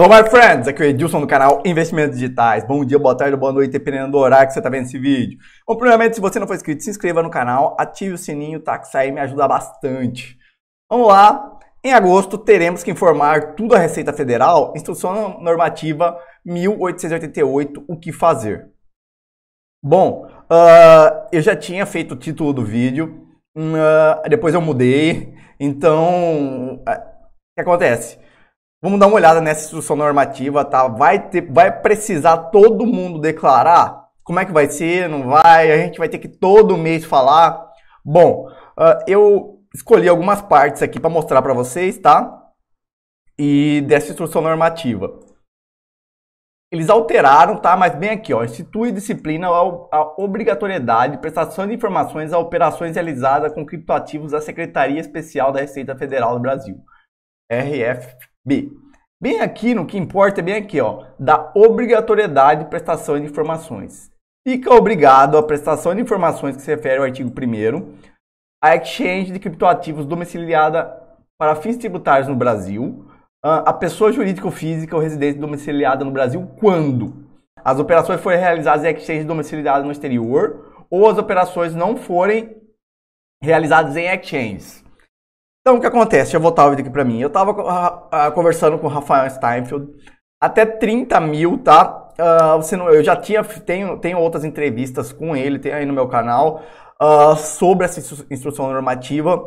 Hello, my friends! Aqui é o Edilson do canal Investimentos Digitais. Bom dia, boa tarde, boa noite, dependendo do horário que você está vendo esse vídeo. Bom, primeiramente, se você não for inscrito, se inscreva no canal, ative o sininho, tá? Que isso aí me ajuda bastante. Vamos lá! Em agosto, teremos que informar tudo à Receita Federal, Instrução Normativa 1888, o que fazer. Bom, uh, eu já tinha feito o título do vídeo, uh, depois eu mudei, então, uh, o que acontece? Vamos dar uma olhada nessa instrução normativa, tá? Vai, ter, vai precisar todo mundo declarar? Como é que vai ser? Não vai? A gente vai ter que todo mês falar? Bom, uh, eu escolhi algumas partes aqui para mostrar para vocês, tá? E dessa instrução normativa. Eles alteraram, tá? Mas bem aqui, ó. Institui disciplina a obrigatoriedade de prestação de informações a operações realizadas com criptoativos da Secretaria Especial da Receita Federal do Brasil. RF B. Bem aqui, no que importa é bem aqui, ó, da obrigatoriedade de prestação de informações. Fica obrigado à prestação de informações que se refere ao artigo 1 a exchange de criptoativos domiciliada para fins tributários no Brasil, a pessoa jurídica ou física ou residente domiciliada no Brasil quando as operações forem realizadas em exchange domiciliada no exterior ou as operações não forem realizadas em exchanges. Então, o que acontece? Deixa eu voltar o vídeo aqui para mim. Eu estava uh, ah, uh, ah, conversando com o Rafael Steinfeld. Até 30 mil, tá? Uh, você não, eu já tinha, tenho, tenho outras entrevistas com ele, tem aí no meu canal, sobre essa instrução normativa.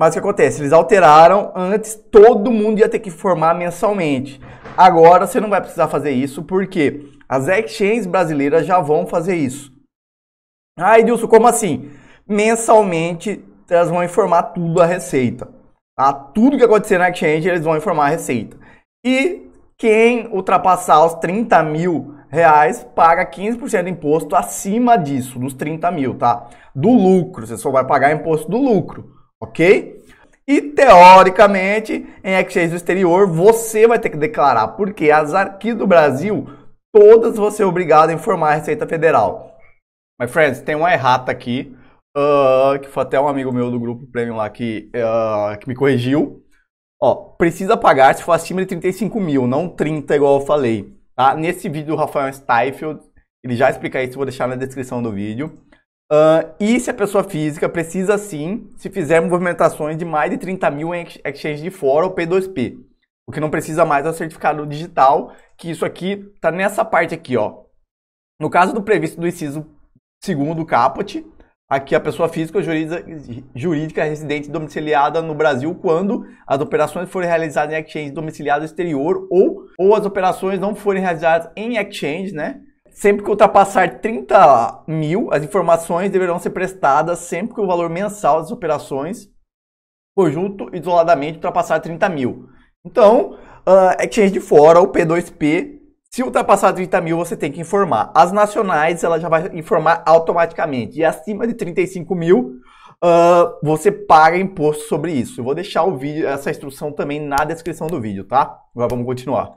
Mas o que acontece? Eles alteraram, antes todo mundo ia ter que formar mensalmente. Agora você não vai precisar fazer isso, porque as exchanges brasileiras já vão fazer isso. Ah, Edilson, como assim? Mensalmente elas vão informar tudo a receita. Tá? Tudo que acontecer na exchange, eles vão informar a Receita. E quem ultrapassar os 30 mil reais paga 15% de imposto acima disso, dos 30 mil, tá? Do lucro, você só vai pagar imposto do lucro, ok? E teoricamente, em exchange do exterior, você vai ter que declarar, porque as aqui do Brasil, todas você é obrigado a informar a Receita Federal. My friends, tem uma errata aqui uh, que foi até um amigo meu do grupo Premium lá que, uh, que me corrigiu. Ó, precisa pagar se for acima de 35 mil, não 30, igual eu falei. Tá? Nesse vídeo do Rafael Steifeld, ele já explica isso, vou deixar na descrição do vídeo. Uh, e se a pessoa física precisa sim, se fizer movimentações de mais de 30 mil em exchange de fora ou P2P. O que não precisa mais é o certificado digital, que isso aqui tá nessa parte aqui, ó. No caso do previsto do inciso segundo do caput, Aqui a pessoa física ou jurídica, jurídica residente domiciliada no Brasil quando as operações forem realizadas em exchange domiciliado exterior ou, ou as operações não forem realizadas em exchange, né? Sempre que ultrapassar 30 mil, as informações deverão ser prestadas sempre que o valor mensal das operações conjunto isoladamente ultrapassar 30 mil. Então, uh, exchange de fora, o P2P, se ultrapassar 30 mil, você tem que informar. As nacionais, ela já vai informar automaticamente. E acima de 35 mil, uh, você paga imposto sobre isso. Eu vou deixar o vídeo, essa instrução também na descrição do vídeo, tá? Agora vamos continuar.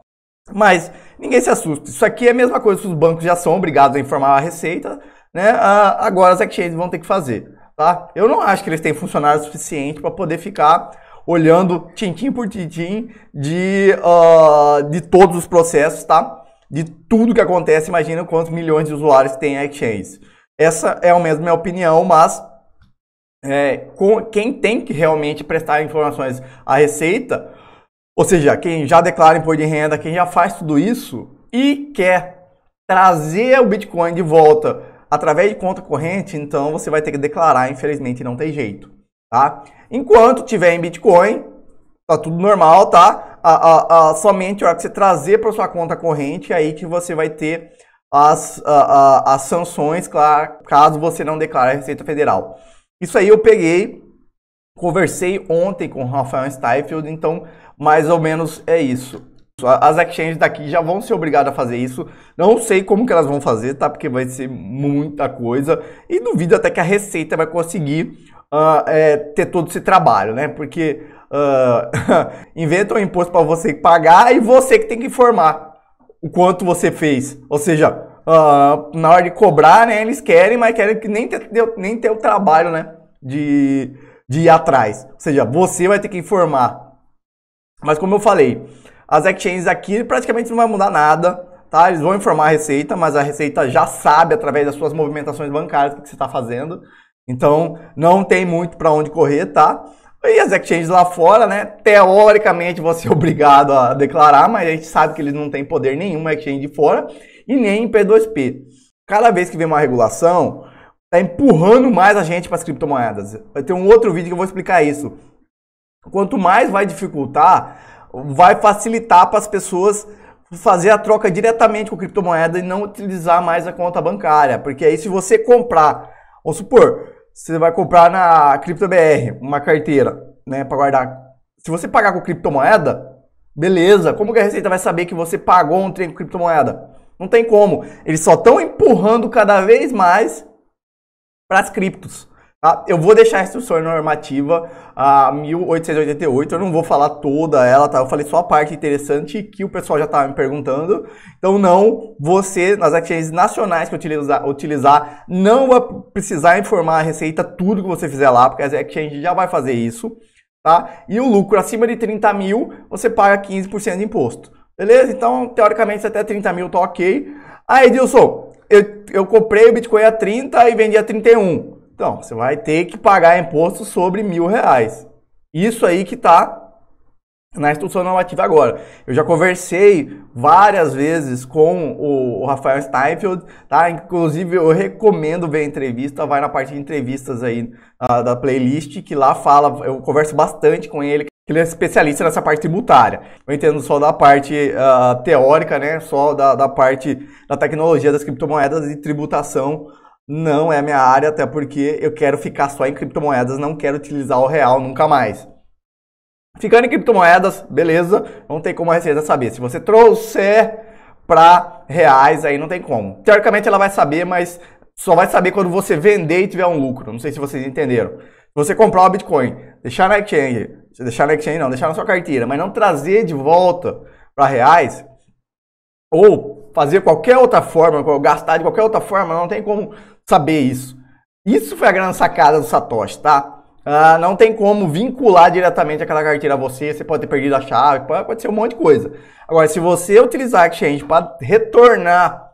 Mas ninguém se assusta. Isso aqui é a mesma coisa que os bancos já são obrigados a informar a receita, né? Uh, agora as exchanges vão ter que fazer, tá? Eu não acho que eles têm funcionário suficiente para poder ficar olhando tintim por tintim de, uh, de todos os processos, tá? de tudo que acontece, imagina quantos milhões de usuários tem a exchange. Essa é a minha opinião, mas é, com, quem tem que realmente prestar informações à Receita, ou seja, quem já declara imposto de renda, quem já faz tudo isso e quer trazer o Bitcoin de volta através de conta corrente, então você vai ter que declarar, infelizmente não tem jeito, tá? Enquanto tiver em Bitcoin, tá tudo normal, tá? a, a, somente a hora que você trazer para sua conta corrente, é aí que você vai ter as, as sanções, claro, caso você não declare a Receita Federal. Isso aí eu peguei, conversei ontem com o Rafael Steinfeld, então mais ou menos é isso. As exchanges daqui já vão ser obrigadas a fazer isso. Não sei como que elas vão fazer, tá? Porque vai ser muita coisa. E duvido até que a Receita vai conseguir uh, é, ter todo esse trabalho, né? Porque uh, um imposto para você pagar e você que tem que informar o quanto você fez. Ou seja, uh, na hora de cobrar, né, eles querem, mas querem que nem ter, nem ter o trabalho, né, de, de ir atrás. Ou seja, você vai ter que informar. Mas como eu falei, as exchanges aqui praticamente não vai mudar nada, tá? Eles vão informar a Receita, mas a Receita já sabe através das suas movimentações bancárias o que você está fazendo. Então, não tem muito para onde correr, tá? E as exchanges lá fora, né? Teoricamente você é obrigado a declarar, mas a gente sabe que eles não têm poder nenhum é exchange de fora e nem em P2P. Cada vez que vem uma regulação, tá empurrando mais a gente para as criptomoedas. Vai ter um outro vídeo que eu vou explicar isso. Quanto mais vai dificultar, vai facilitar para as pessoas fazer a troca diretamente com criptomoeda e não utilizar mais a conta bancária, porque aí se você comprar, vamos supor, você vai comprar na CryptoBR uma carteira, né, para guardar. Se você pagar com criptomoeda, beleza. Como que a Receita vai saber que você pagou um trem com criptomoeda? Não tem como. Eles só estão empurrando cada vez mais para as criptos. Ah, eu vou deixar a instrução normativa a 1888, eu não vou falar toda ela, tá? Eu falei só a parte interessante que o pessoal já estava me perguntando. Então, não, você, nas exchanges nacionais que utilizar, utilizar, não vai precisar informar a Receita tudo que você fizer lá, porque as exchanges já vai fazer isso, tá? E o lucro acima de 30 mil, você paga 15% de imposto. Beleza? Então, teoricamente, até 30 mil tá ok. Aí, Edilson, eu, eu comprei o Bitcoin a 30 e vendi a 31. Então, você vai ter que pagar imposto sobre mil reais. Isso aí que está na instrução normativa agora. Eu já conversei várias vezes com o Rafael Steinfeld, tá? Inclusive eu recomendo ver a entrevista, vai na parte de entrevistas aí uh, da playlist, que lá fala, eu converso bastante com ele, que ele é especialista nessa parte tributária. Eu entendo só da parte uh, teórica, né? Só da, da parte da tecnologia das criptomoedas e tributação não é a minha área, até porque eu quero ficar só em criptomoedas, não quero utilizar o real nunca mais. Ficando em criptomoedas, beleza, não tem como a Receita saber. Se você trouxer para reais, aí não tem como. Teoricamente ela vai saber, mas só vai saber quando você vender e tiver um lucro. Não sei se vocês entenderam. Se você comprar o Bitcoin, deixar na exchange, deixar na exchange não, deixar na sua carteira, mas não trazer de volta para reais, ou fazer qualquer outra forma, gastar de qualquer outra forma, não tem como saber isso. Isso foi a grande sacada do Satoshi, tá? Ah, não tem como vincular diretamente aquela carteira a você, você pode ter perdido a chave, pode, ser um monte de coisa. Agora, se você utilizar a exchange para retornar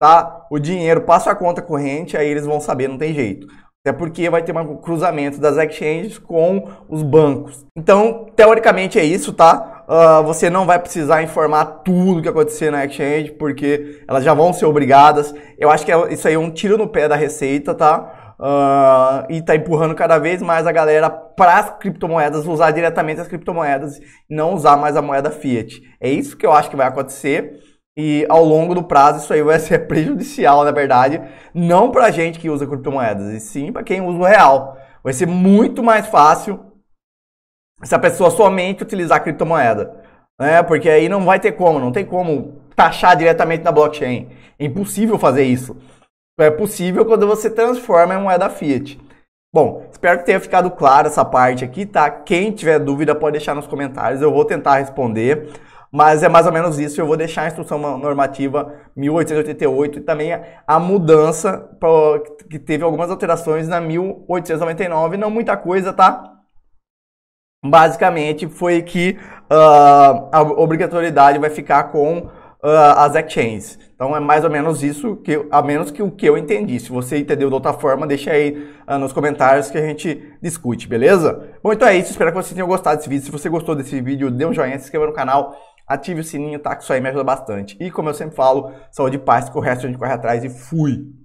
tá, o dinheiro para sua conta corrente, aí eles vão saber, não tem jeito. Até porque vai ter um cruzamento das exchanges com os bancos. Então, teoricamente é isso, tá? uh, você não vai precisar informar tudo que acontecer na exchange, porque elas já vão ser obrigadas. Eu acho que é, isso aí é um tiro no pé da receita, tá? Uh, e tá empurrando cada vez mais a galera para as criptomoedas usar diretamente as criptomoedas e não usar mais a moeda fiat. É isso que eu acho que vai acontecer. E ao longo do prazo isso aí vai ser prejudicial, na verdade, não para gente que usa criptomoedas, e sim para quem usa o real. Vai ser muito mais fácil se a pessoa somente utilizar a criptomoeda. Né? Porque aí não vai ter como, não tem como taxar diretamente na blockchain. É impossível fazer isso. É possível quando você transforma em moeda fiat. Bom, espero que tenha ficado claro essa parte aqui, tá? Quem tiver dúvida pode deixar nos comentários, eu vou tentar responder. Mas é mais ou menos isso, eu vou deixar a instrução normativa 1888 e também a mudança que teve algumas alterações na 1899, não muita coisa, tá? basicamente foi que uh, a obrigatoriedade vai ficar com uh, as exchanges. Então é mais ou menos isso, que, a menos que o que eu entendi. Se você entendeu de outra forma, deixa aí uh, nos comentários que a gente discute, beleza? Bom, então é isso. Espero que vocês tenham gostado desse vídeo. Se você gostou desse vídeo, dê um joinha, se inscreva no canal, ative o sininho, tá? Que isso aí me ajuda bastante. E como eu sempre falo, saúde e paz, que o resto a gente corre atrás e fui!